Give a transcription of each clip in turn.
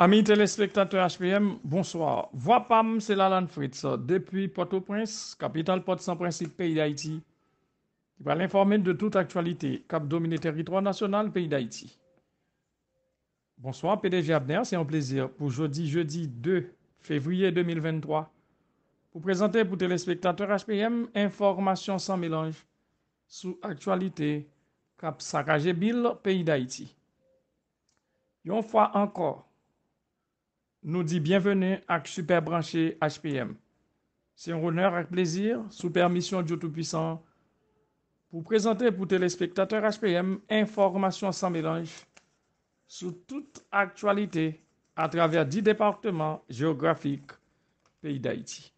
Amis téléspectateurs HPM, bonsoir. Voix PAM, c'est Lalan Fritz. Depuis Port-au-Prince, capitale Port-Saint-Principe, pays d'Haïti, qui va l'informer de toute actualité. Cap dominé territoire national, pays d'Haïti. Bonsoir, PDG Abner, c'est un plaisir pour jeudi, jeudi 2 février 2023, pour présenter pour téléspectateurs HPM information sans mélange sous actualité Cap Sakajé Bill, pays d'Haïti. Une fois encore, nous dit bienvenue à Superbranché HPM. C'est un honneur et un plaisir, sous permission du Tout-Puissant, pour présenter pour téléspectateurs HPM information sans mélange sur toute actualité à travers 10 départements géographiques pays d'Haïti.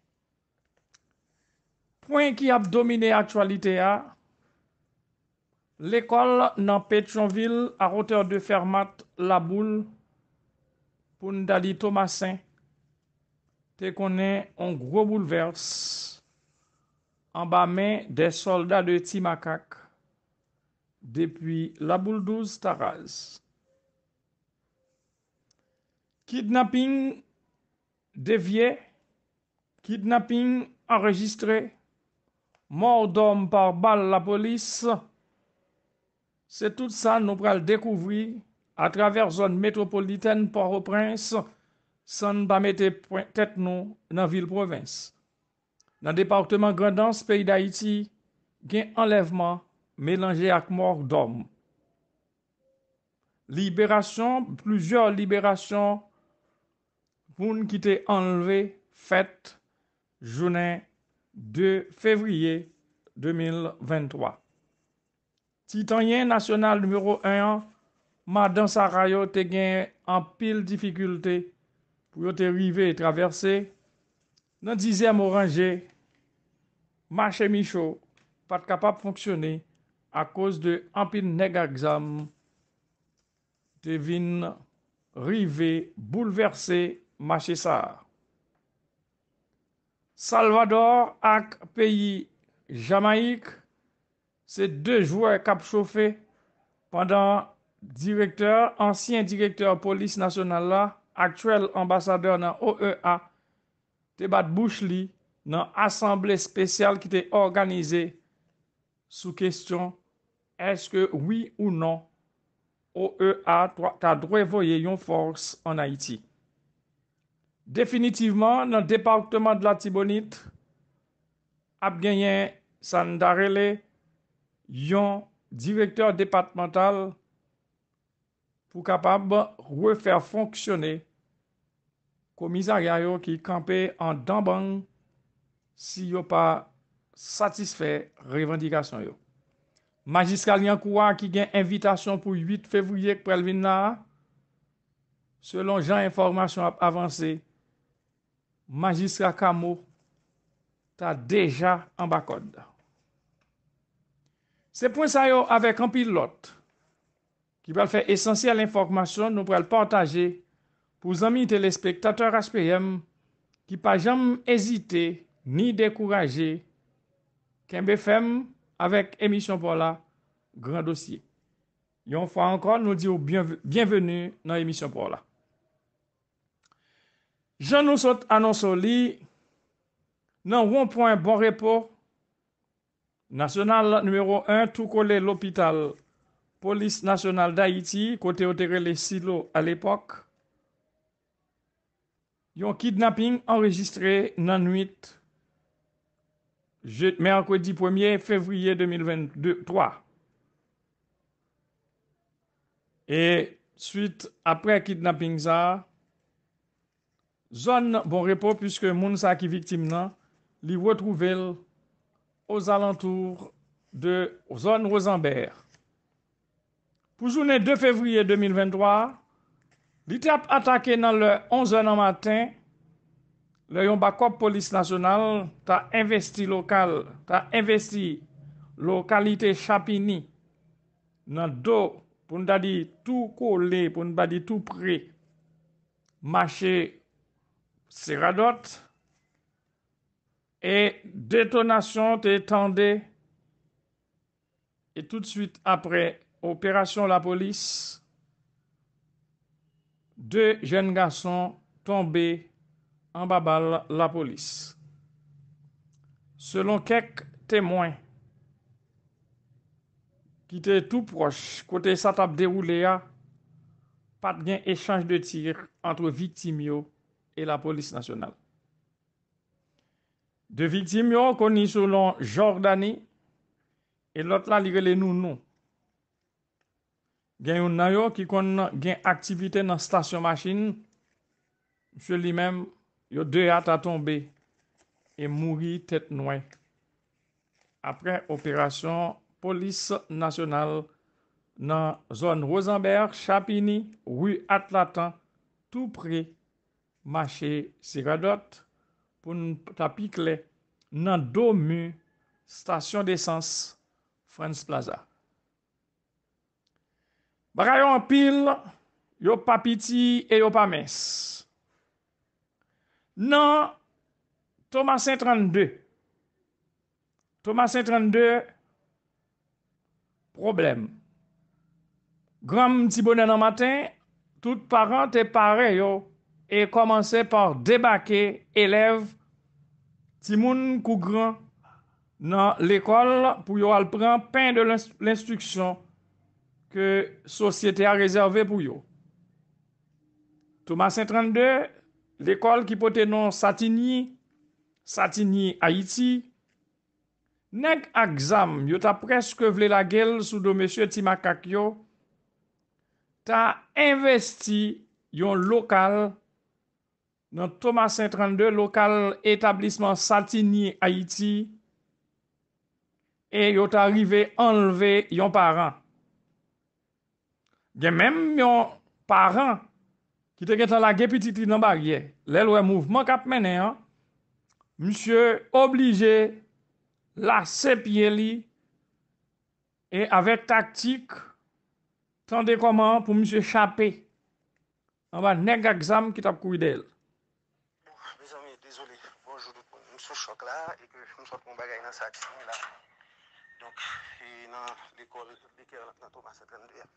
Point qui a dominé l'actualité a l'école dans Pétionville à hauteur de fermat boule pour Thomasin, te connais en gros bouleverse, en bas-main des soldats de Timakak depuis la 12 Taraz. Kidnapping dévié, kidnapping enregistré, mort d'homme par balle la police, c'est tout ça, nous le découvrir. A traver zon metropoliten par ou prins, san ba mette tet nou nan vil provins. Nan departement grandans peyi da iti, gen enlevman, melange ak mordom. Liberasyon, plouzyor liberasyon, pou n kita enleve, fet, jounen, 2 fevriye 2023. Titanyen nasyonal nm. 1 an, Ma dansa rayo te gen an pil difikulte pou yo te rive et traverser. Nan dizem oranje, ma chemi chou pat kapap fonksyone a kouz de an pil neg aksam te vin rive bouleverse ma chesar. Salvador ak peyi Jamaik se de jwa kap choufe pandan Direkteur, ansyen direkteur polis nasyonal la, aktyel ambasadeur nan OEA, te bat bouch li nan asemble spesyal ki te organize sou kestyon eske oui ou non OEA ta drevoye yon force an Haiti. Definitiveman, nan departement de la Thibonite, Abgenyen Sandarele, yon direkteur departemental pou kapab ban refèr fonksyonè komizarya yo ki kampe an damban si yo pa satisfè revendikasyon yo. Majiska li an kouwa ki gen invitation pou 8 fevrouyèk prelvin na, selon jan informasyon avansè, majiska kamo ta deja an bakod. Se pou sa yo avek an pil lote, Kipal fè esensyèl informasyon nou pral patajè pou zami telespektatèr HPM ki pa jèm ezite ni dekourajè kèm bè fèm avèk emisyon pou la gran dosye. Yon fwa ankon nou di ou bienveni nan emisyon pou la. Je nou sot anonsou li nan woun pou an bon repò nasyonal nou mèro 1 tou kolè l'opital police nationale d'Haïti, côté au les silos à l'époque, yon kidnapping enregistré la nuit mercredi 1er février 2023. Et suite après kidnapping ça, zone bon repos puisque moun sa qui victime nan, li aux alentours de zone Rosambert. Pour journée 2 février 2023, l'étape attaquée dans le 11h du matin, le yon bakop police nationale t'a investi local, t'a investi localité Chapini dans dos pour nous dire tout collé, pour ne dire tout près. Marché Seradot et détonation tende, et tout de suite après opération la police, deux jeunes garçons tombés en bas la police. Selon quelques témoins qui étaient tout proches, côté sa tape déroulé, pas de échange de tir entre victimes et la police nationale. Deux victimes connues selon Jordanie et l'autre là, les nous, Gen yon nanyo ki kon gen aktivite nan stasyon machin, msye li men yon deyat a tombe e mouri tet nwen. Apre operasyon polis nasyonal nan zon Rozenberg, Chapini, wu atlatan tou pre machi siradot pou nou tapikle nan domu stasyon desans Frans Plaza. Bra yo an pil, yo pa piti, e yo pa mes. Nan Thomasin 32, Thomasin 32, problem. Granm ti bonen an matin, tout parente pare yo, e komanse par debake, elev, ti moun kou gran nan lekol pou yo al pran pen de l'instruksyon ke sosyete a rezerve pou yo. Thomas Saint-Trendeux, l'ekol ki pote non Satini, Satini, Haiti, neg aksam, yo ta preske vle la gel sou do M. Timakakyo, ta investi yon lokal nan Thomas Saint-Trendeux, lokal etablisman Satini, Haiti, e yo ta rive enleve yon paran. Gen menm yon paran ki te getan la gepititi nan bagye, lèl wè mouvman kap menè an, monsye oblije la sepye li e avè taktik tande koman pou monsye chapè. An ba neg aksam ki tap kouy del. Bezami, bon, dezoli, bonjou lupon. Monsye chok la, monsye kou bagay nan satin la. Donk, yon nan likol, liker lak nan toman seten diya.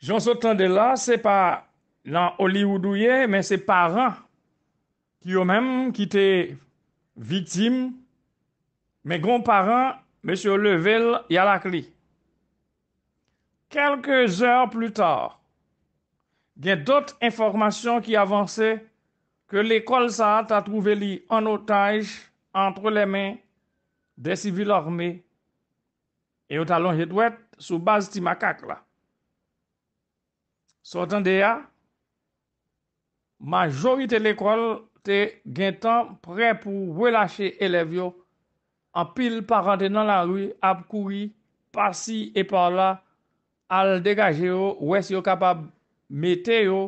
Jansotan e de la, se bon pa e, lan Hollywoodouye, men se pa ran ki yo menm ki te... victime, mes grands-parents, M. Level, y a la clé. Quelques heures plus tard, il y a d'autres informations qui avançaient que l'école Sahat a trouvé lui en otage entre les mains des civils armés et au talon douette sous base Timakak là. Sortant de majorité de l'école gen tan pre pou relache elev yo an pil pa rande nan la ru ap koui pasi e pa la al degaje yo ou es yo kapab mete yo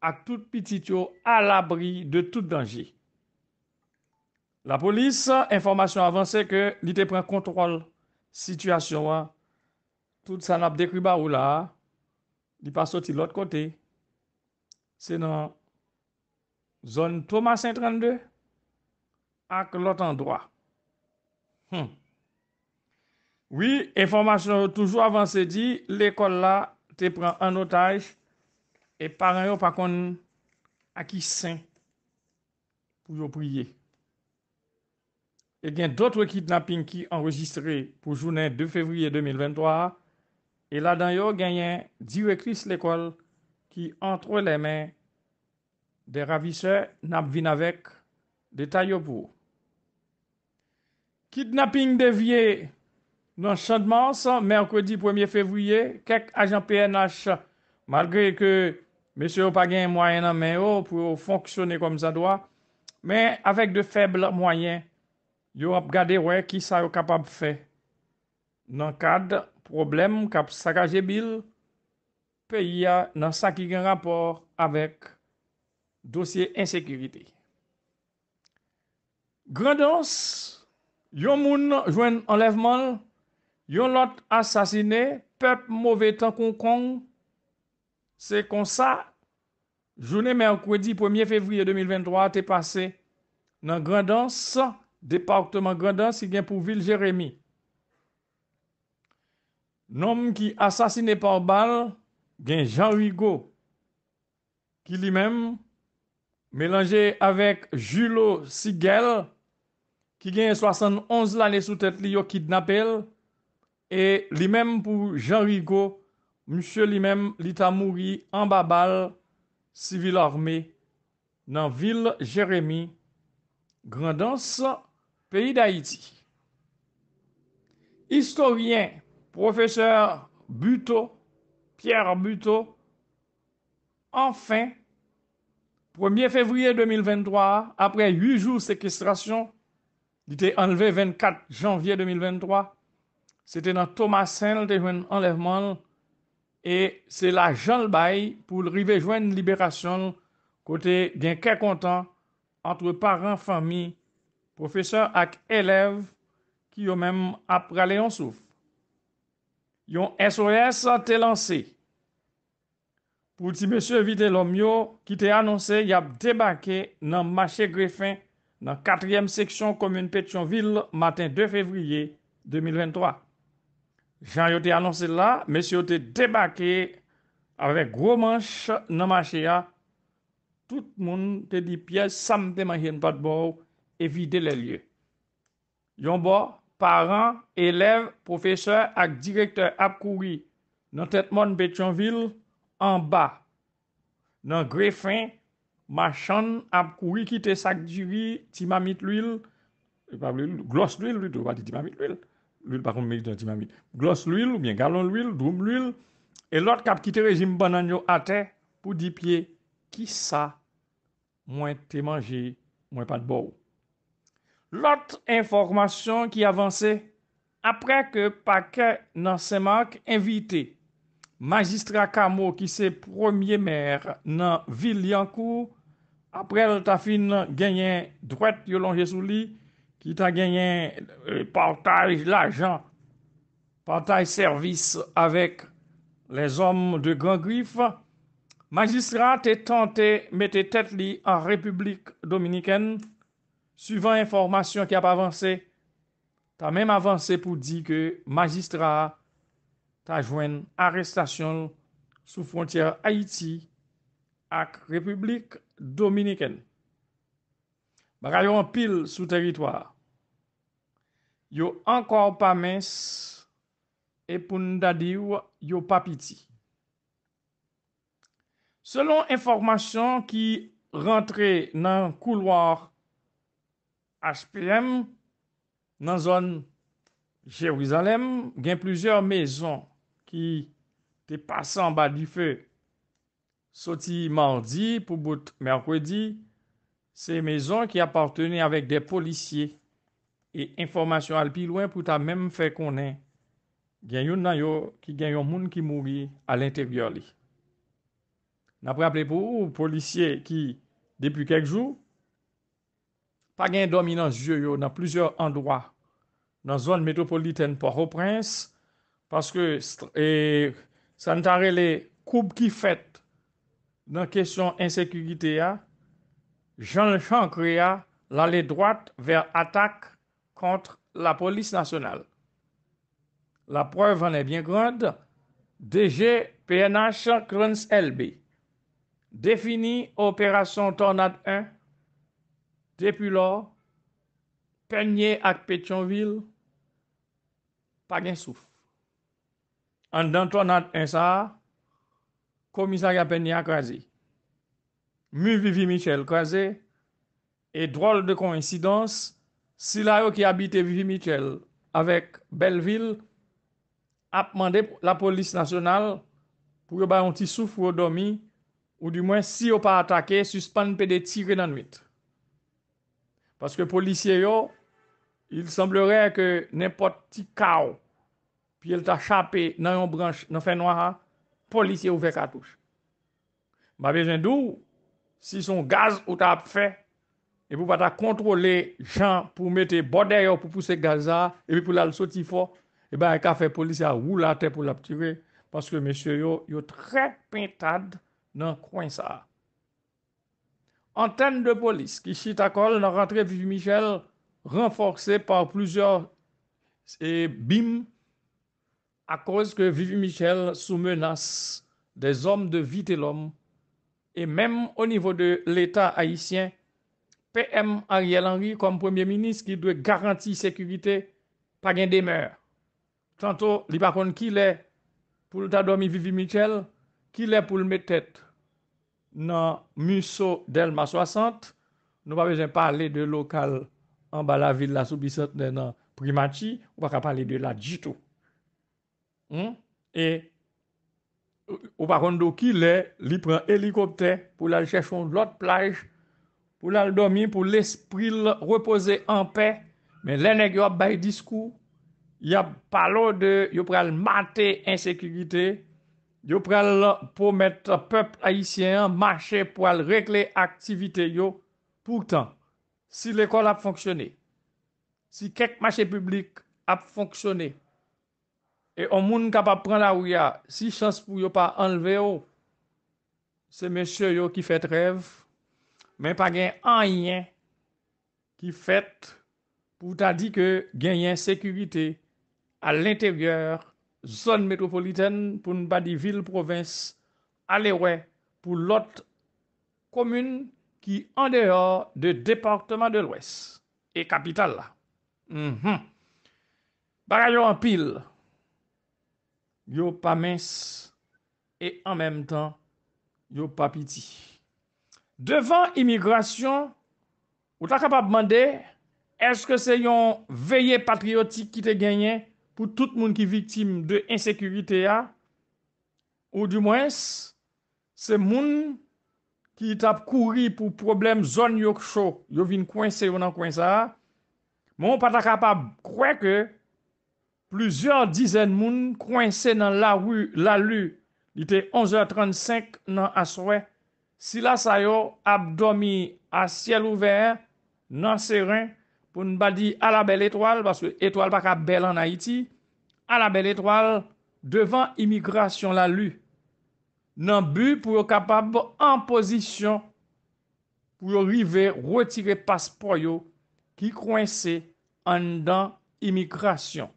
ak tout pitit yo al abri de tout danji la polis informasyon avanse ke li te pren kontrol situasyon tout san ap dekri ba ou la li pa soti l ot kote se nan Zon Thomas 132 ak lot an doa. Oui, e formation toujou avan se di, l'ekol la te pran an otaj e paran yo pakon a ki sen pou yo priye. E gen d'otre kidnapping ki enregistre pou jounen 2 februye 2023 e la dan yo genyen diwekris l'ekol ki antre le men Oh, de ravise, nap vin avek detay yo pou. Kidnaping devye nan chandmansan, Merkodi 1 fevriye, kek ajan PNH, malgre ke mese yo pagen mwayen nan men yo pou fonksyone kom zadoa, men avek de feble mwayen, yo ap gadewe ki sa yo kapab fe. Nan kad problem kap sakaje bil, peyi ya nan sakige rapor avek. dosye ensekurite. Grandans, yon moun jwen enlevman, yon lot asasine, pep mouvetan konkong, se kon sa, jounen mèrkwedi, 1er fevriye 2023, te pase nan Grandans, departement Grandans, si gen pou vil Jérémy. Nom ki asasine par bal, gen Jean Rigo, ki li mèm, mèlange avèk Julo Sigel, ki gen yon 71 lalè sou tèt li yo kidnapèl, e li mèm pou Jean Rigaud, mèm li mèm li ta mouri anbabal, sivil armè, nan vil Jérémy, grandans peyi d'Haïti. Historiè, professeur Buto, Pierre Buto, anfèn, 1er fevriye 2023, apre 8 jou sekestrasyon, di te enleve 24 janvye 2023, se te nan Thomas Senn te jwen enleveman, e se la Jean L'Bail pou rive jwen liberasyon kote gen kèkontan antre paran fami, profeseur ak elev ki yo men ap prale yon souf. Yon SOS te lanse, Wouti mè sè vide lòm yo ki te anonsè y ap debake nan mache grefen nan 4èm seksyon komyoun Pèchonville matin 2 fevriye 2023. Jan yo te anonsè la, mè sè yo te debake avèk gwo manche nan mache ya, tout moun te di pye sam te manjen patbou evide lè liye. Yon bo, paran, elev, profeseur ak direkter ap kouri nan tet moun Pèchonville An ba nan grefen, machan ap kuri ki te sak diwi timamit l'il, glos l'il, ou bien galon l'il, droum l'il, e lot kap ki te rejim bananyo ate pou di pye, ki sa mwen te manje mwen pat bo. Lot informasyon ki avanse, apre ke pa ke nan semak envitey, Magistra Kamo ki se promye mer nan Viliankou, aprel ta fin genyen drwet Yolong Jesouli, ki ta genyen partaj lajan, partaj servis avèk les om de Grand Grif. Magistra te tante mette tet li an Republik Dominikèn, suivant informasyon ki ap avanse, ta menm avanse pou di ke magistra sajwen arestasyon sou frontier Haiti ak Republik Dominiken. Bagayon pil sou teritoar. Yo ankor pa mes epoun dadiwa yo papiti. Selon informasyon ki rentre nan kouloar HPM nan zon Jeruzalem gen plujer mezon, ki te pasan ba di fe soti mardi pou bout mèrkwedi, se mezon ki aparteni avèk de polisye e informasyon alpi lwen pou ta mèm fe konen gen yon nan yo ki gen yon moun ki mouvi al entegyor li. Napre aple pou ou polisye ki depi kek jou, pa gen dominans yo yo nan plizor an doa nan zon metropoliten por oprens Paske e, san tare le koub ki fet nan kesyon insekurite ya, Jean-Jean kreya la le droite ver atak kontre la polis nasyonal. La preuve an e bien grande, DG PNH Krenz LB defini operasyon Tornade 1, Depi lor, Pernier ak Petionville, Pagensouf. an dantonat ensa, komisary apen ya kwa zi. Mou Vivi Michel kwa zi, e drol de kwa insidans, si la yo ki abite Vivi Michel, avek Belleville, ap mande la polis nasyonal, pou yo bayon ti souf ou do mi, ou di mwen si yo pa atake, suspande pe de tire nan mit. Paske polisye yo, il semblere ke nepot ti kao, pi el ta chapè nan yon branche, nan fè nou a, polisè ouve katouche. Mabè jen dou, si son gaz ou ta ap fè, epi pou pata kontrole jan pou mette bodè yo pou pousse gaz a, epi pou la l soti fò, epi ba e ka fè polisè a wou la te pou l ap tivè, paske mè sè yo, yo trè pintade nan kwen sa. Antènne de polis, ki si ta kol nan rentre Vivi Michel, renforsè par plouzèr bim, a koz ke Vivi Michel sou menas des om de vite l'om, e mem o nivou de l'eta Haitien, PM Ariel Henry kom premier-ministre ki dwe garanti sekurite pa gen demeur. Tanto, li pa kon ki le pou l'eta do mi Vivi Michel, ki le pou l'me tet nan Musso Delma 60, nou pa bejen pale de lokal an ba la vil la soubisote nan Primati, ou pa ka pale de la Jitou. Hmm? E, ou parando ki lè, li pran helikopte pou lal chèchon lòt plaj, pou lal domi, pou l'espril repose an pe, men lè nè gyo ap bay diskou, y ap palo de yo pral mate insekiritè, yo pral pou mèt pep haisyen, mache pou al regle aktivite yo, poutan, si lè kol ap fonksyonè, si kek mache publik ap fonksyonè, E o moun kapap pran la ou ya, si chans pou yo pa anleve yo, se meshe yo ki fet rev, men pa gen an yen ki fet pou ta di ke gen yen sekurite a l'interieur zon metropoliten pou n'badi vil provins, a le wè pou lot komoun ki an dehor de departman de l'wes e kapital la. Mhm. Baray yo an pil! yo pa mens, e an menm tan, yo pa piti. Devan imigrasyon, ou ta kapap mande, eske se yon veye patriotik ki te genyen, pou tout moun ki vitim de insekurite ya, ou di mwens, se moun ki tap kouri pou problem zon yon kso, yo vin kwen se yon an kwen sa, moun pa ta kapap kwen ke, Plouzyor dizen moun kwen se nan la lu li te 11.35 nan aswe, si la sayo abdomi a siel ouver nan seren pou n badi a la bel etwal, baske etwal pa ka bel an Haiti, a la bel etwal devan imigrasyon la lu. Nan bu pou yo kapab an posisyon pou yo rive retire paspoyo ki kwen se an dan imigrasyon.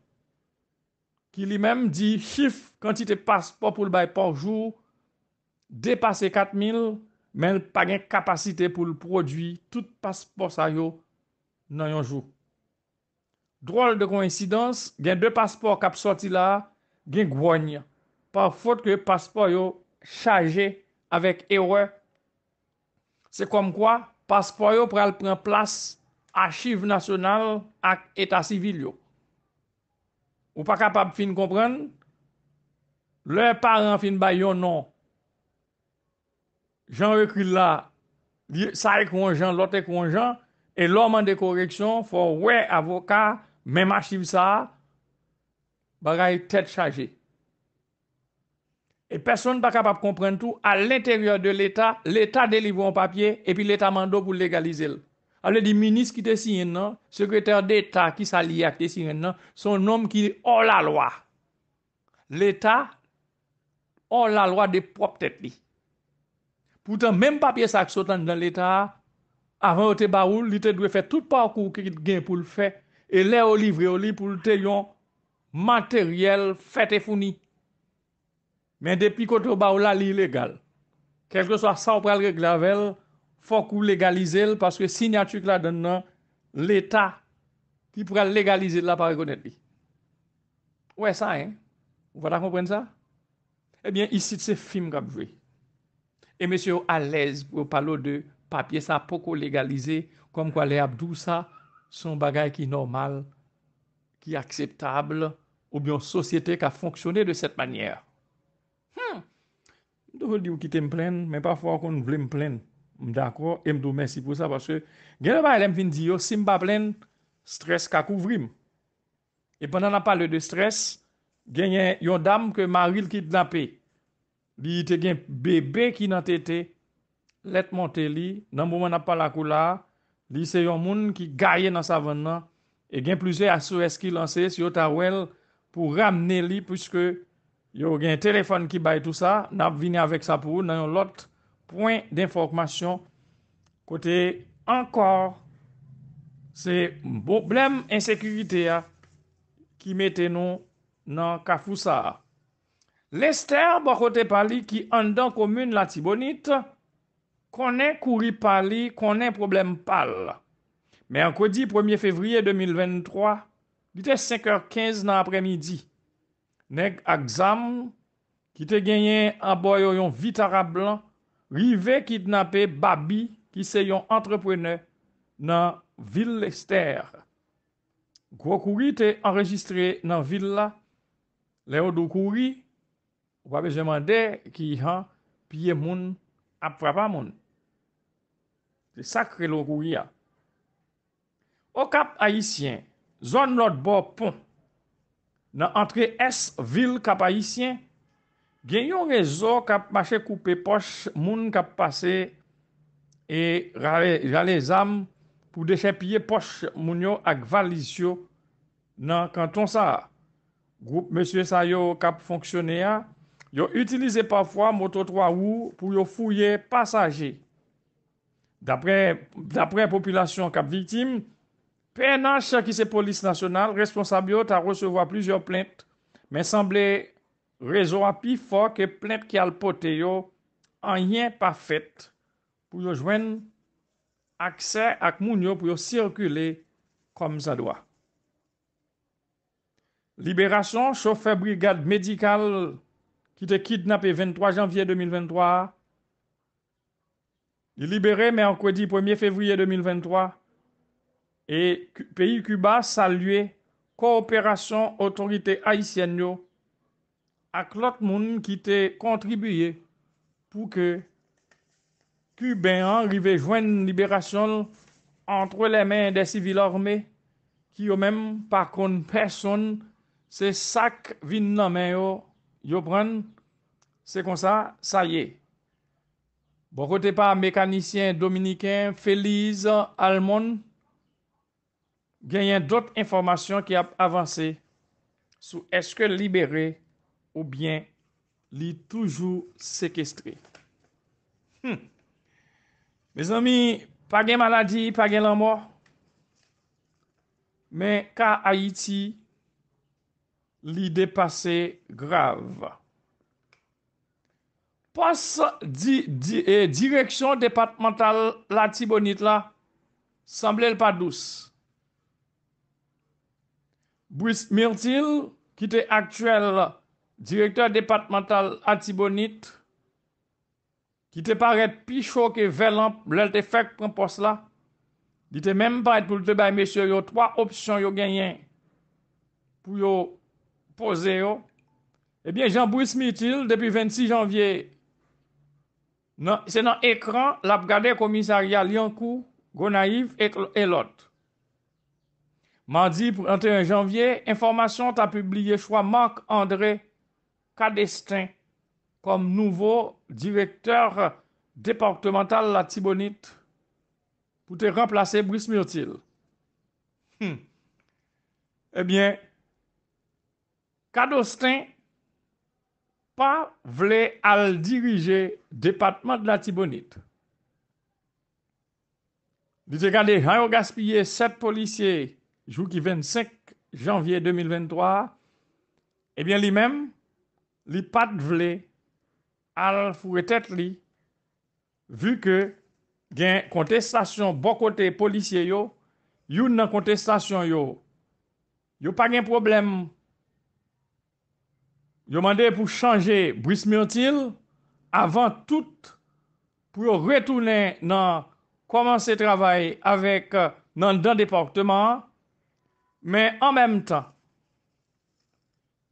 ki li menm di chif kantite paspor pou l bay parjou, depase 4000 men pa gen kapasite pou l prodwi tout paspor sa yo nan yonjou. Drol de koninsidans, gen de paspor kap soti la gen gwenye, pa fote ke paspor yo chaje avèk ewe. Se kom kwa, paspor yo pral pren plas achiv nasyonal ak eta sivil yo. Ou pa kapap fin kompren? Leur paran fin bayon non. Jan rekri la. Sa e konjan, lot e konjan. E loman de koreksyon, fò wè avokat, mèm achiv sa, bagay tèt chaje. E person pa kapap kompren tou, a l'interior de l'Etat, l'Etat delivre an papye, e pi l'Etat mando pou legalize l. alè di minis ki te siyen nan, sekreter de ta ki sa li akte siyen nan, son nom ki li ou la loa. L'Eta ou la loa de prop tet li. Poutan, menm papye sak sotan nan l'Eta, avan ou te ba ou, li te dwe fè tout pa ou kou ke ki te gen pou l'fè, e lè ou livre ou li pou l'te yon materyel fète founi. Men depi kote ou ba ou la li ilegal, kelke so a sa ou pral reglavel, fòk ou legalize l, paske sinyat chouk la den nan l'Etat ki pou ka legalize l apare konet li. Ouè sa, hein? Ou wata kompren sa? Ebyen, isi tse film kapjou. E mèsyou alèz pou wopalo de papye, sa poko legalize, kom kwa lè apdou sa, son bagay ki normal, ki akseptable, ou byon sosyete ka fonksyone de set manyer. Hmm! Ndò vèl di ou ki tem plèn, mè pa fòk ou nou vle m plèn. M d'akor, m do mersi pou sa, parce que gen yon baye lem fin di yo, sim ba plen stres kakouvrim. E pwennan ap pale de stres, gen yon dam ke maril ki dnape, li te gen bebe ki nan tete, let monte li, nan mouman ap pale akou la, li se yon moun ki gaye nan sa ven nan, e gen pluse aso eski lanse, si yo ta wèl pou ramne li, puisque yo gen telefon ki baye tout sa, nan ap vini avèk sa pou, nan yon lote, Poin d'informasyon kote ankor se mblèm ensekurite a ki mette nou nan kafousa. Lester bakote pali ki an dan komune la tibonit, konen kouri pali, konen problem pal. Men an kodi 1 fevriye 2023, bite 5h15 nan apremidi, neg aksam ki te genyen an boyo yon vitara blan, rive ki dnape babi ki se yon entreprenè nan vil lester. Gwo kouri te enregistre nan vil la, le o do kouri, wabe jemande ki yon piye moun ap frapa moun. Te sakre lo kouri ya. O kap ayisyen, zon lot bo pon, nan antre es vil kap ayisyen, Gen yon rezo kap mache koupe poche moun kap pase e jale zam pou deche pye poche moun yo ak valisyon nan kantonsa. Groupe M. Sayo kap fonksyone ya, yo utilize pafwa moto 3 ou pou yo fouye pasaje. Dapre populasyon kap vitim, pe nan chakise polis nasyonal, responsabyot a resevo a plizyo plent, men samble... Réseau plus fort et plainte qui a le poté en rien pas fait pour joindre accès à moun pour circuler comme ça doit. Libération, chauffeur brigade médicale qui était kidnappé 23 janvier 2023. Il libéré mercredi 1er février 2023. Et pays Cuba salue coopération autorité haïtienne à l'autre monde qui t'a contribué pour que Cuba en rivai joindre libération entre les mains des civils armés qui eux-mêmes par contre personne ces sac vie à mes c'est comme ça ça y est. Bon côté par mécanicien dominicain Félix Almon a d'autres informations qui a avancé sur est-ce que libéré Ou byen li toujou sekestri. Hmm. Mez ami, pa gen maladi, pa gen lamor. Men ka Haiti, li depase grave. Pas di e, direksyon departemental la tibonit la, sanble l pa douz. Bruce Myrtle, ki te aktuel la, direktor departemental Atibonit, ki te paret pi chok e velan blal te fek pran pos la, di te menm paret pou lte bay mesye yo 3 opsyon yo genyen pou yo pose yo, ebyen Jean-Bruits Mithil depi 26 janvye se nan ekran la prade komisaria Lyon-Coup, Gonaïf et lot. Mandi, 31 janvye, informasyon ta publie chwa Mark André Cadestin comme nouveau directeur départemental de la Tibonite pour te remplacer Bruce Murtil. Hmm. Eh bien, Cadestin pas voulait al diriger département de la Tibonite. Il regardez, jean gaspillé Sept policiers, jour qui 25 janvier 2023, eh bien lui-même, li pat vle al furetet li, vu ke gen kontestasyon bokote polisye yo, yon nan kontestasyon yo, yo pa gen problem. Yo mande pou chanje bris myotil, avan tout pou yo retounen nan komanse travay avik nan dan deportman, men an menm tan,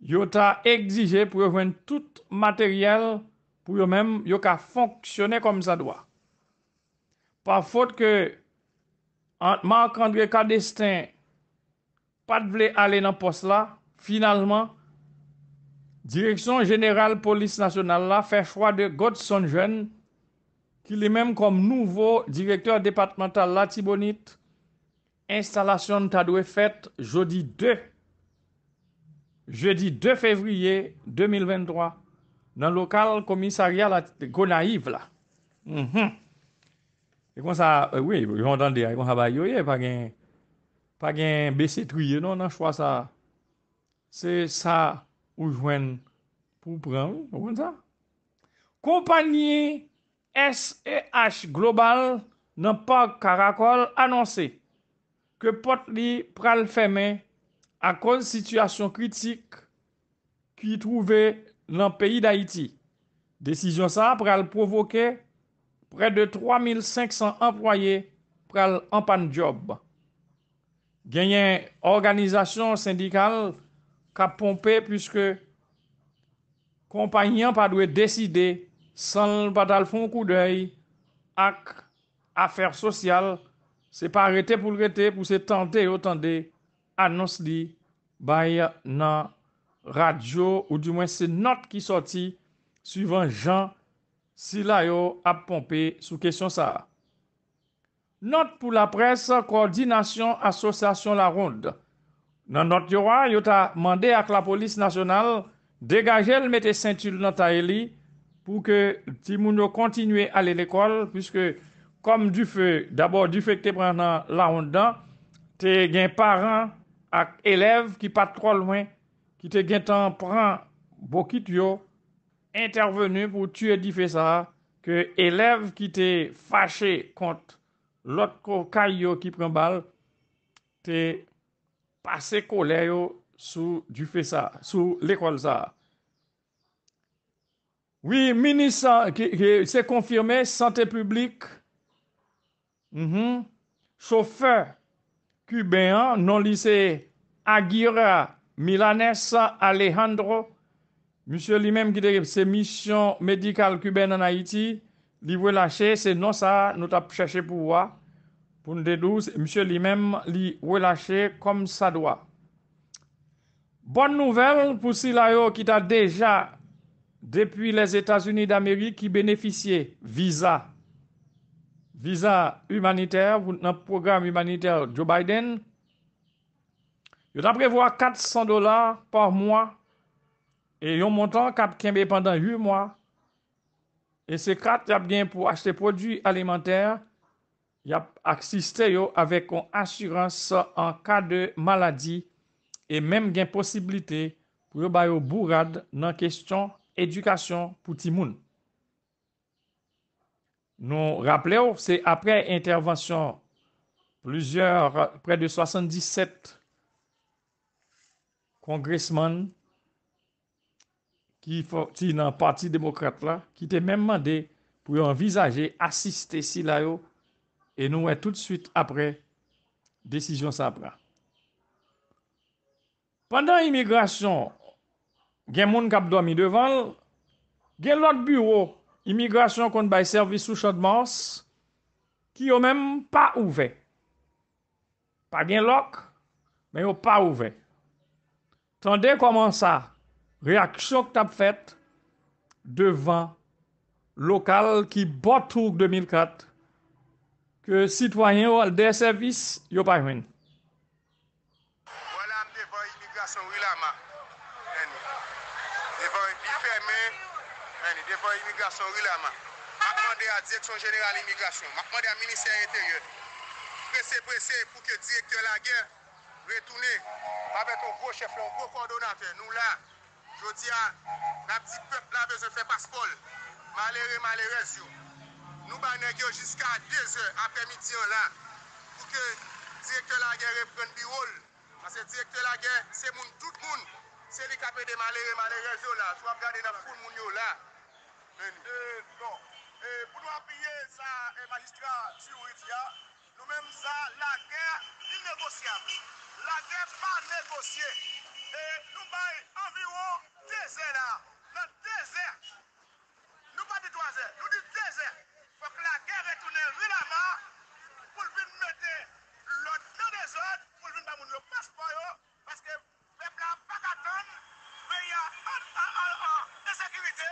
yo ta egzije pou yo ven tout materyal pou yo men yo ka fonksyone kom sa doa. Par fote ke ante mank anre ka desten pat vle ale nan pos la, finalman, Direksyon General Polis Nasional la fe fwa de Godson Jeun ki li men kom nouvo Direktor Departemental Latibonit instalasyon ta do e fet jodi 2 Mhm. Euh, je di 2 fevriye 2023 nan lokal komisaryal konayiv la. Mh mh. E kon sa, wè, jontande, e kon habay yo ye, pa gen besi truye, nan, chwa sa. Se sa ou jwen pou pran, kon sa. Kompanyi S.E.H. Global nan Pog Karakol anonsè ke pot li pral feme akon situasyon kritik ki trouve nan peyi d'Haïti. Desisyon sa pral provoke pre de 3500 employé pral anpan job. Genyen organizasyon syndikal kap pompe pwiske kompanyan pa dwe deside san patal fon kou dey ak afèr sosyal se pa rete pou rete pou se tante otande annons li baye nan radyo ou di mwen se not ki soti suivant jan si la yo ap pompe sou kesyon sa. Not pou la pres koordinasyon asosasyon la ronde. Nan not yorwa yo ta mande ak la polis nasyonal degaje l mette sentil nan ta eli pou ke ti moun yo kontinue ale l ekol pwiske kom du fe d'abor du fe k te pre nan la ronde dan te gen paran ak elev ki pat tro lwen, ki te gen tan pran bokit yo, intervenu pou tue di fe sa, ke elev ki te fache kont lot ko kay yo ki pren bal, te pase kole yo sou di fe sa, sou l'ekol sa. Oui, se konfirme, sante publik, so mhm, fe, cubain non lycée Aguirre Milanes Alejandro. Monsieur lui-même qui était ses missions médicale cubaine en Haïti, lui relâché, c'est non ça, nous avons cherché pour voir. Pour nous monsieur lui-même lui relâché comme ça doit. Bonne nouvelle pour Silayo qui t'a déjà, depuis les États-Unis d'Amérique, qui bénéficiait visa Visa humanitèr, voun nan program humanitèr Joe Biden, yon ap prevwa 400 dolar par mwa, e yon montan kap kembe pandan 8 mwa, e se kat yap gen pou achte prodjou alimentèr, yap aksiste yo avek kon asyran sa an ka de maladi, e menm gen posibilite pou yo bayo bourad nan kestyon edukasyon pou timoun. Nou rappele ou, se apre intervansyon, prè de 77 kongresman ki ti nan parti demokrate la, ki te menmande pou envizaje, asiste si la yo, e nou wè tout suite apre, desijyon sa apre. Pandan imigrasyon, gen moun kapdo mi devan, gen lak bureau Immigrasyon kont bay servis sou chanmans ki yo menm pa ouve. Pa gen lok, men yo pa ouve. Tande koman sa, reaksyon k tap fet devan lokal ki batouk 2004 ke sitwayen yo al dey servis yo pa ouve. Wala m devan immigrasyon wila m. jè pa imigrasyon rilama, ma kman ah, de a direksyon jeneral imigrasyon, ma kman de a minisyen eteryon, prese prese pou ke direktyon la gen retouni, pa beton gro cheflon, gro kondonate, nou la, jodi a, na pti pep la veze fe paspol, malere malerezyon, nou ba negyo jiska dezyon apè mityon la, pou ke direktyon la gen repren birol, mas direktyon la gen, se moun tout moun, se li kape de malere malerezyon la, jwa gade na pou moun yo la, Mende, nou. Pou nou apiye sa magistra Tsyuridia, nou men za la ger di negosyab. La ger pa negosye. Nou bay enviwo dezer la. Non dezer. Nou bay di dozer. Nou di dezer. Fok la ger etoune vilama pou lvin mette lòt nan de zot, pou lvin damoun lò paspo yo, paske lè plan pakaton ve ya an an an an de sekivite.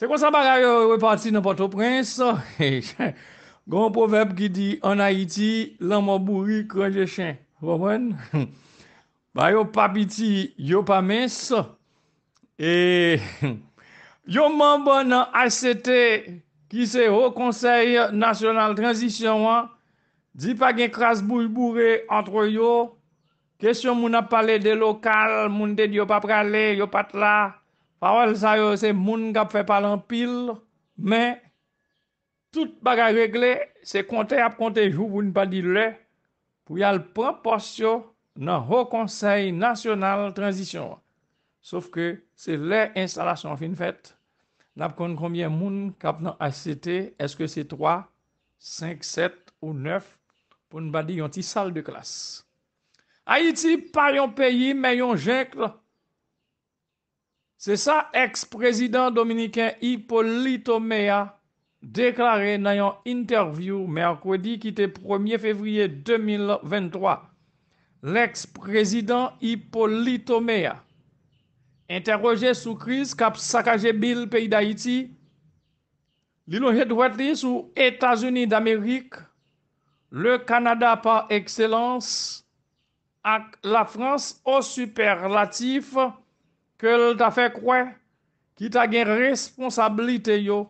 Se kon sa baga yo reparti nan pato prens, gen yon proverb ki di, an Haiti, lanman bourri kranje chen. Wabwen? Ba yo papiti, yo pa mens. Yo mambon an ACT, ki se yo konsey national transition, di pa gen kras bourboure antre yo, kesyon moun ap pale de lokal, moun te di yo pa prale, yo pa tla, fawal sa yo se moun kap fe palan pil, men, tout bagay regle, se konte ap konte jou pou n'badi le, pou yal proporsyo nan ho konsey nasyonal transisyon. Sof ke se le instalasyon fin fet, nap konde koumyen moun kap nan a sete, eske se 3, 5, 7 ou 9, pou n'badi yon ti sal de klas. Aiti, pa yon peyi, me yon jekle, C'est ça ex-président dominicain Hippolyte Mea déclaré dans une interview mercredi qui était 1er février 2023. L'ex-président Hippolyte Mea interrogé sous crise cap saccagé bill pays d'Haïti. de droite sous États-Unis d'Amérique, le Canada par excellence, la France au superlatif ke l ta fe kwe ki ta gen responsabilite yo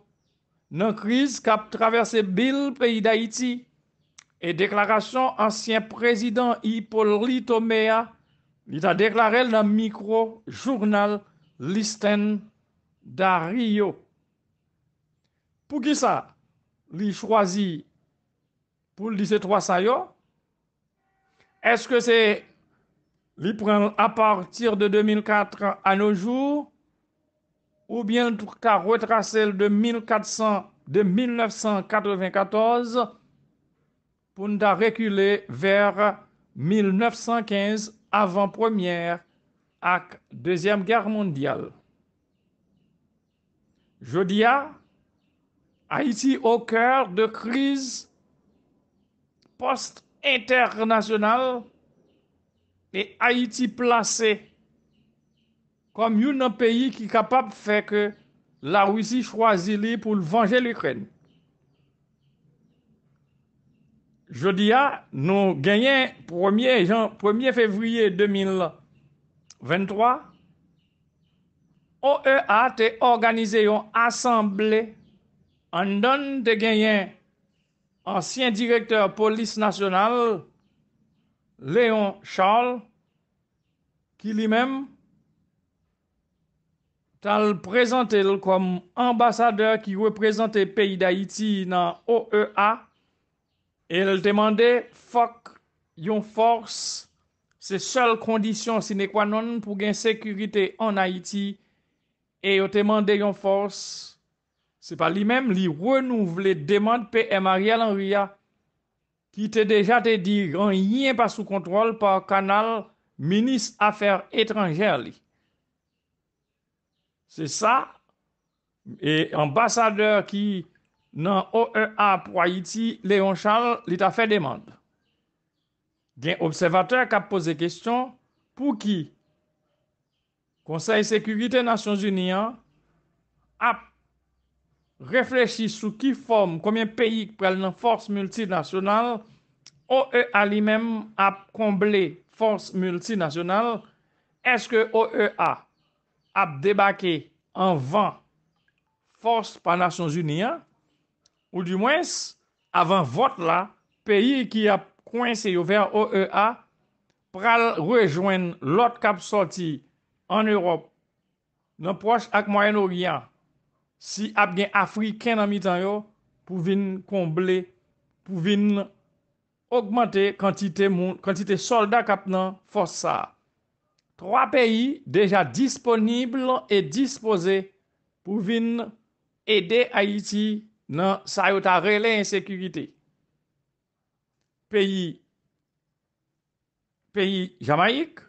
nan kriz kap traverse bil peyi d'Haïti Et déclaration ancien président Hippolyte Omea, il li ta deklarel nan journal listen Pour qui Pou ki sa li chwazi pou lise 3 sa yo? que c'est Li à partir de 2004 à nos jours, ou bien tout à retracer de 1400 de 1994 pour nous reculer vers 1915 avant première et deuxième guerre mondiale. Jodia, Haïti au cœur de crise post-internationale pe Haiti plase kom yon nan peyi ki kapap feke la rwisi chwazi li pou vange l'Ukraine. Jodi e a, nou genyen 1 fevriye 2023, OEA te organize yon asemble an don de genyen ansyen direktor polis nasyonal Léon Charles, ki li mèm, tal prezante lè kom ambasadeur ki wè prezante peyi d'Haïti nan O.E.A. E lè te mande, fok yon force, se sol kondisyon si ne kwa non pou gen sekurite an Haïti. E yo te mande yon force, se pa li mèm, li renouv le demande peye Marie-Hélène Riaz. ki te deja te dig an yin pa sou kontrol pa kanal minis afer etranjer li. Se sa, e ambasadeur ki nan OEA pou Ayiti, Leon Charles, li ta fe demande. Gen observateur ka pose kestyon, pou ki Konseil Sekurite Nations Unia ap reflechis sou ki form komyen peyi pral nan force multinasyonal, OEA li men ap komble force multinasyonal, eske OEA ap debake anvan force pa Nasyon Zuniya, ou di mwens, avan vot la, peyi ki ap kwenseyo ver OEA, pral rejoen lot kap soti an Europe, nan proche ak Moyen Oryan, Si ap gen Afriken nan mi tan yo, pou vin komble, pou vin augmante kantite soldat kap nan fosa. Troa peyi deja disponible e dispose pou vin ede Haiti nan sayotarele en sekurite. Peyi Jamaik,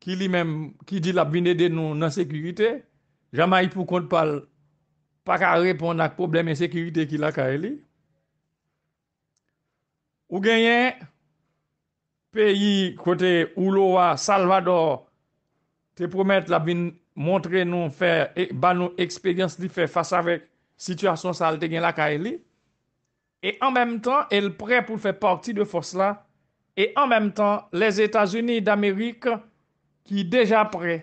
ki di la bin ede nan sekurite, Jamaik pou kontpal. pa ka reponde ak probleme sekirite ki lakay li. Ou genyen, peyi kote Uloa, Salvador, te promet la bin montre nou fè, e, ba nou eksperyans li fè, fasa vek situasyon sal te genyen lakay li, e an menm tan, el pre pou fè parti de fos la, e an menm tan, les Etats-Unis d'Amerik, ki deja pre,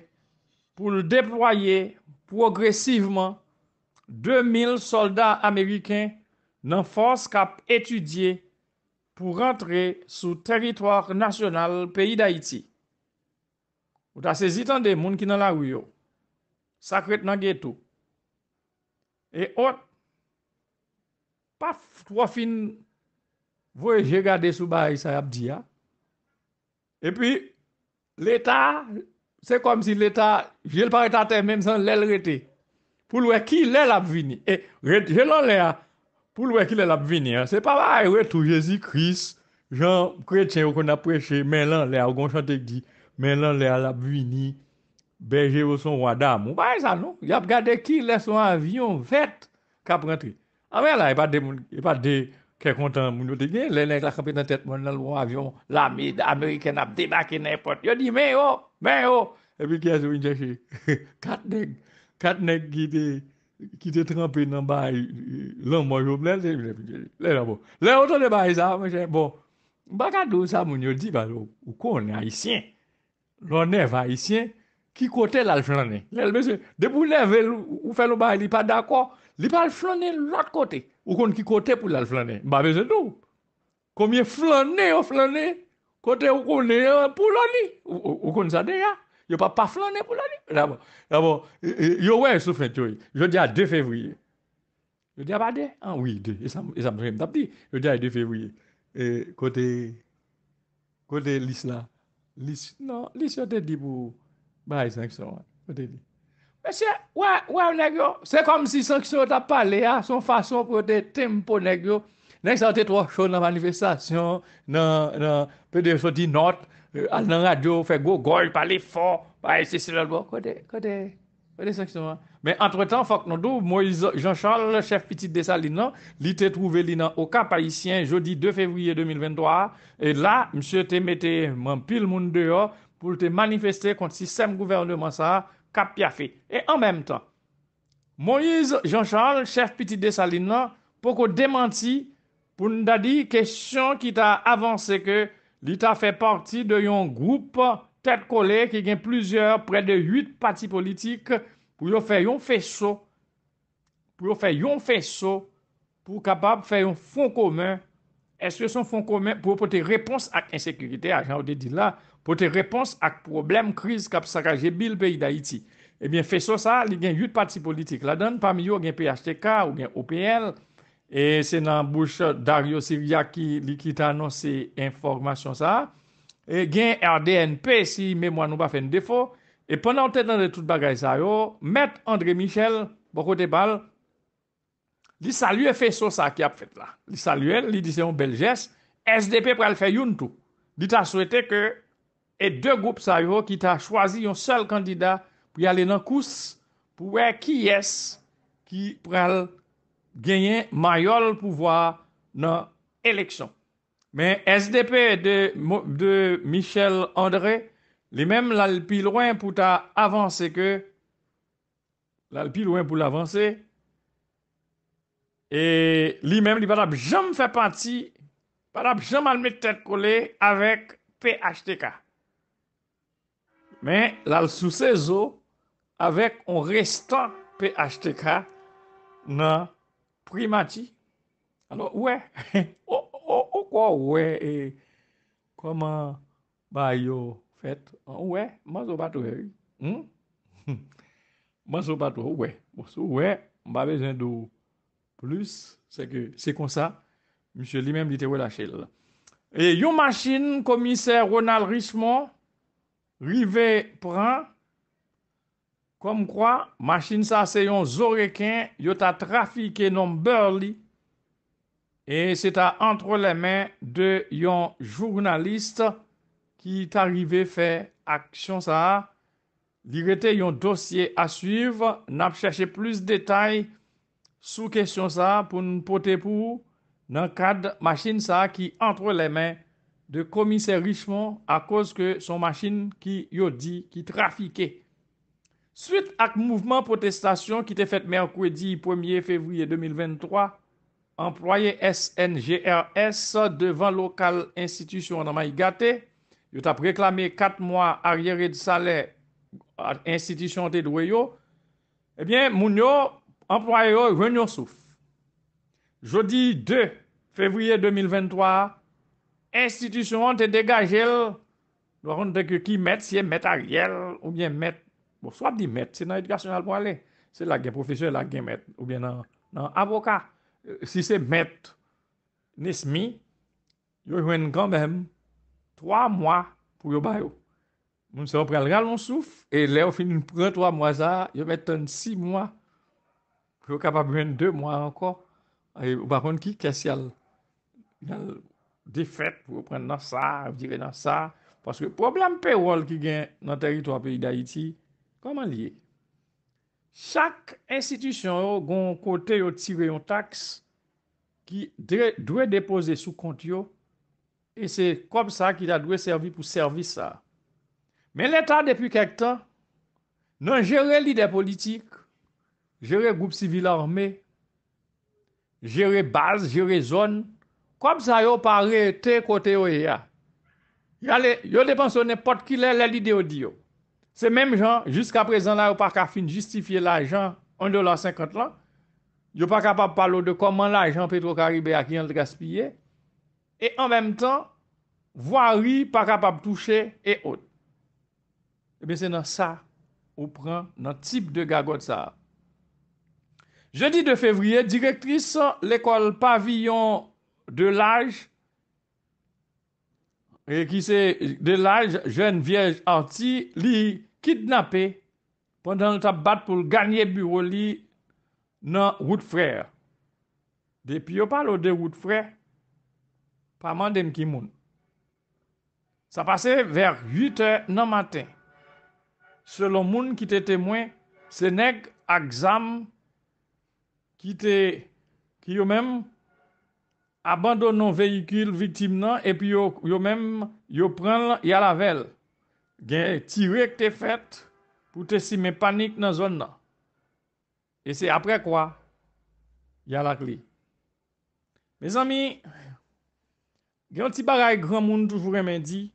pou l deploye, progresiveman, 2000 soldat Ameriken nan fos kap etudye pou rentre sou teritwar nasyonal peyi da iti. Ou ta se zitan de moun ki nan la wiyo. Sakret nan getou. E ot, paf, wafin, woye jegade sou ba isa abdi ya. E pi, l'Etat, se kom si l'Etat jel pa etate mèm san lèl retey. pou lwe ki lè l ap vini, e, rete, jè lò lè a, pou lwe ki lè l ap vini, se pa wè tou Jezi, Chris, Jean, kretien, ou kon ap preche, men lè lè a, ou gon chante ki di, men lè lè a l ap vini, bejè ou son wadam, ou baye sa nou, yap gade ki lè son avyon, vet, kap rentri. A mè lè, e pa de, e pa de, ke kontan moun yo te gen, lè lè k la kapi nan tet, moun lè lè lè avyon, l'amid, Ameriken ap dena ki nepot, yo di men yo, men yo, e pi k Katnek ki te trempi nan bayi lan mwen jop lè lè. Lè la bo. Lè bon. oton de bayi sa. Mwen chè bo. Ba kato sa moun yo di ba. Ou kon a isyen. Lò nef a isyen. Ki kote lal flanè. Lè lè mè se. Debou nef ou fè lò bayi li pa dako. Li pa flanè lòt kote. Ou kon ki kote pou lal flanè. Ba mè se do. Komye flanè ou flanè. Kote ou kon ne euh, pou loli. Ou kon sa de ya. Yo pa pa flan e pou la li. Dabo, yo wey e soufren choy. Yo di a 2 februye. Yo di a ba de? An, ah oui, de. E sa mwen mdap di. Yo di a 2 februye. E kote, kote lis la. Lis, nan, lis yo te di pou. Ba, e senk so an. Yo te di. Mese, wey, wey, negyo. Se kom si senk so an ta pale ya. Son fason pou yo te tempo, negyo. Nen se an te twa chon nan anifestasyon. Nan, nan, pe de sou di not. Nan, nan, nan, nan, nan. Euh, al nan radyo, fe go gol, pa non, li fo, pa ese silalbo, kode, kode, kode seksyonan. Men entretan, fok nan dou, Moïse Jean-Charles, chef petit de sa lin nan, li te trouve lin nan o ka Parisien, jodi 2 februye 2023, e la, mse te mette man pil moun de yo, pou te manifeste konti sistem gouvernement sa, kap ya fe. E an menm tan, Moïse Jean-Charles, chef petit de sa lin nan, pou ko demanti, pou nou da di, kesyon ki ta avanse ke, Li ta fè parti de yon groupe, tèd kolek, ki gen plusieurs, prè de 8 pati politik, pou yo fè yon fèso, pou yo fè yon fèso, pou kapab fè yon fond komè, estwè son fond komè, pou yo pote repons ak insekuitè, a jan eh ou de di la, pote repons ak problem kriz kap sakajè bil peyi da iti. Ebyen fèso sa, li gen 8 pati politik. La dan, pami yo gen PHTK ou gen OPL, E se nan bouche Dario Siria ki li ki ta anonsi informasyon sa. E gen RDNP si mè mwa nou pa fe n defo. E pwennan te tan de tout bagay sa yo, met Andre Michel, bo kote bal, li salu e fe sou sa ki ap fet la. Li salu el, li dise yon belges, SDP pral fe yon tou. Li ta souwete ke e de goup sa yo ki ta chwazi yon sel kandida pou yale nan kous pou we ki yes ki pral kandida. genyen mayol pou vwa nan eleksyon. Men, SDP de Michel André, li men lal pi lwen pou ta avanse ke, lal pi lwen pou l'avanse, e li men li padap jom fe pati, padap jom al metet kole avèk PHTK. Men, lal sou sezo avèk on restan PHTK nan... primati. Ano, ouè, ou kwa ouè, koman ba yo fèt? Ouè, manso batou, ouè, mba bejen do plus, se kon sa, M. Limem ditè ouè la chèl. Yon masin, komiser Ronald Richemont, rivè pran, Kom kwa, machin sa se yon zoreken yot a trafike nom Berli e se ta antre le men de yon jounaliste ki tarive fe aksyon sa. Lirete yon dosye a suiv, nap chache plus detay sou kesyon sa pou nou pote pou nan kad machin sa ki antre le men de komise richmon a koz ke son machin ki yot di ki trafike. Suite ak mouvment protestasyon ki te fèt mèrkwèdi 1 févriye 2023, employé SNGRS devan lokal institisyon nan Mayigate, yo ta preklame 4 mwa aryere di salè at institisyon te dweyo, ebyen mounyo employe yo eh renyon souf. Jodi 2 févriye 2023, institisyon te degajel, do akonde te ki met siye met aryel ou bien met, Bon, swap di met, se nan edukasyonal pou ale. Se la gen profesyon, la gen met. Ou bien nan avoka. Euh, si se met nesmi, yo jwen kanbem 3 mwa pou yo bayo. Moun se o prel galon souf e le o finin prel 3 mwa za, yo met ton 6 mwa pou yo kapabwen 2 mwa anko. Ou baron ki kese al al defet pou yo prel nan sa, parce problem pe wol ki gen nan teritwa peyi da iti Koman liye, chak institisyon yo goun kote yo tire yon taks ki dwe depose sou kont yo e se kom sa ki la dwe servi pou servi sa. Men l'Etat depi kek tan, nan jere lide politik, jere goup sivil arme, jere baz, jere zon, kom sa yo pare te kote yo e ya. Yo depan son nepot ki le lide yo diyo. Se menm jan, jiska prezen la yo pa ka fin justifiye la jan 1 do la 50 lan, yo pa kapab palo de koman la jan petro karibè a ki yon draspiye, e an menm tan, wari pa kapab touche e ot. Ebe se nan sa, ou pran nan tip de gagot sa. Jeudi 2 fevriye, direktris l'ekol pavillon de lajj, E ki se de laj jen vyej arti li kidnapè pandan l tap bat pou l ganyè biro li nan wout frèr. Depi yo palo de wout frèr, pa man dem ki moun. Sa pase ver 8è nan matè. Se lon moun ki te temwen, sènek a gzam ki te kiyo mèm Abandon nan veyikil vitim nan, epi yo men yo pren lan yalavell. Gen ti rek te fet, pou te si men panik nan zon nan. E se apre kwa, yalak li. Me zami, gen ti baray gran moun toujou remendi,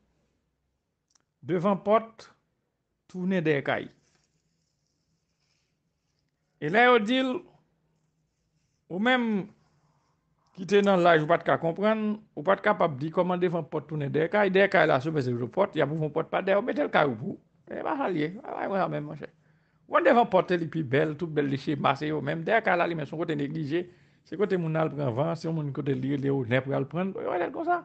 devan pot, tou ne dekay. E la yo dil, ou men men, Kite nan laj ou pat ka kompren, ou pat ka pap di koman devan pot toune dekay, e dekay e la soube se jou pot, ya mou moun pot pa deyo, me tel ka ou pou, e ba salye, a yon a men manche. Ou an devan pot te li pi bel, tout bel li che, mase yo men, dekay la li men son kote neglije, se kote moun al prevan, se yon moun kote li le ou ne pre al pren, yo an e el kon sa.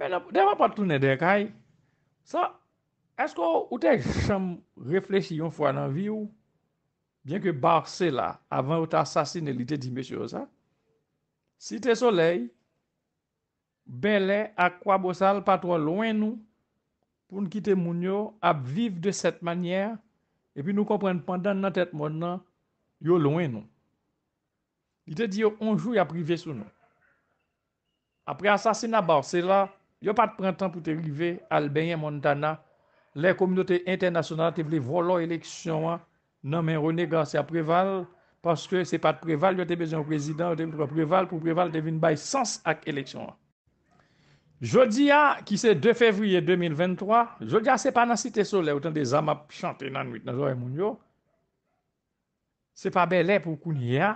Devan pot toune dekay, sa, esko ou te chanm reflechi yon fwa nan vi ou, bien ke barse la, avan ou te asasine li te di me che yo sa? Si te soley, ben le akwa bosal patwa louen nou pou nkite moun yo ap viv de set manyer. E pi nou kompren pandan nan tet moun nan, yo louen nou. Li te di yo onjou ya prive sou nou. Apre asasin na bar, se la, yo pat pren tan pou te rive albenye montana. Le kominote internasyonale te vle volo eleksyon nan non, men renegansi apreval. Paske se pa preval, yo te bezon prezident, yo te bezon preval, pou preval te vin bay sans ak eleksyon an. Jodia ki se 2 fevriye 2023, jodia se pa nan site sou le, ou tan de zan map chante nan wite nan zo e moun yo. Se pa be le pou kouni ya.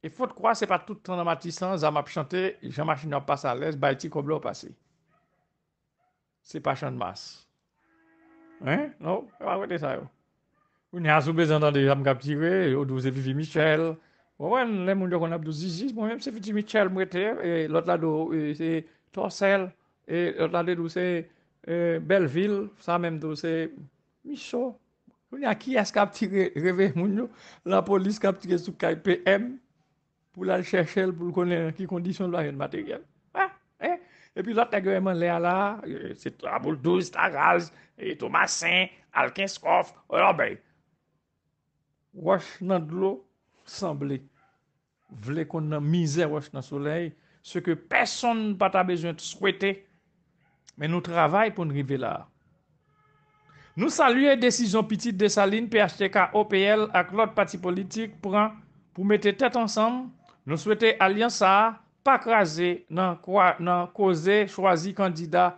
E fote kwa se pa tout an nan matisan, zan map chante, jam machin nan pas a les, bay ti koblo pasi. Se pa chan mas. Eh, nou, e pa wete sa yo. Ou ni a soubezantande jam kaptire, ou do se Vivi Michel. Ou an, le moun yo kon ap do Ziziz, moun mèm se fiti Michel Moueter, e lot la do e, se Torsel, e lot la de do se e, Belleville, sa mèm do se Michaud. Ou ni a ki as kaptire, revè moun yo, la polis kaptire sou KPM, pou la chèchèl pou konnen an ki kondisyon lwajen materyel. E, e pi lot a gweman le ala, se Traboudou, Starals, Tomassin, Alkeskov, Robay. Wach nan dlo sanble, vle kon nan mizè wach nan soley, se ke peson nan pata bejwen souwete, men nou travay pou nrive la. Nou salye desizyon pitit de sa lin pHTK-OPL ak lot pati politik pou mette tet ansam, nou souwete aliansa pa kraze nan koze chwazi kandida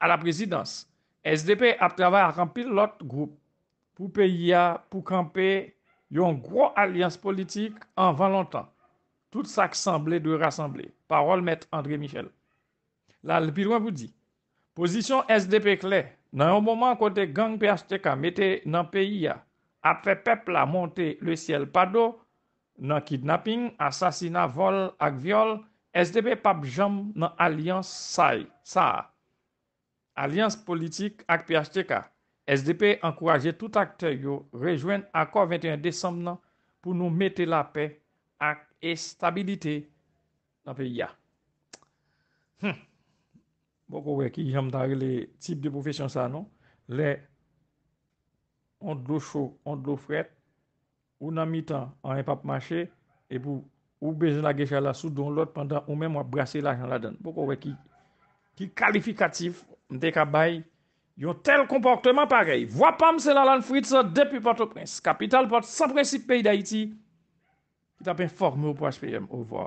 a la prezidans. SDP ap travay akampil lot group pou peyi a pou kampe kandida Yon gro alians politik anvan lontan. Tout sak samble dwe rassemble. Parol met André Michel. La, l'pilouan vou di. Pozisyon SDP kle, nan yon mouman kote gang PHTK mette nan peyi ya, apre pepla monte le siel pado, nan kidnapping, asasina, vol ak viol, SDP pap jom nan alians SAI, SAA. Alians politik ak PHTK. SDP ankoraje tout akter yo rejwen akor 21 Desemblan pou nou mette la pe ak e stabilite. La pe ya. Boko we ki jam dare le tip de profesyon sa non? Le ond lo show, ond lo fret, ou nan mi tan an repap mache, e pou ou beze la geja la sou don lot pendant ou men mwa brase la jan la dan. Boko we ki kalifikatif mte ka baye. Yo tel komporteman parey, wapam sen Alan Fritz depi Port-au-Prince, kapital port sa prinsip peyi da iti, ki tapen fok mou po aspeyem ou vwa.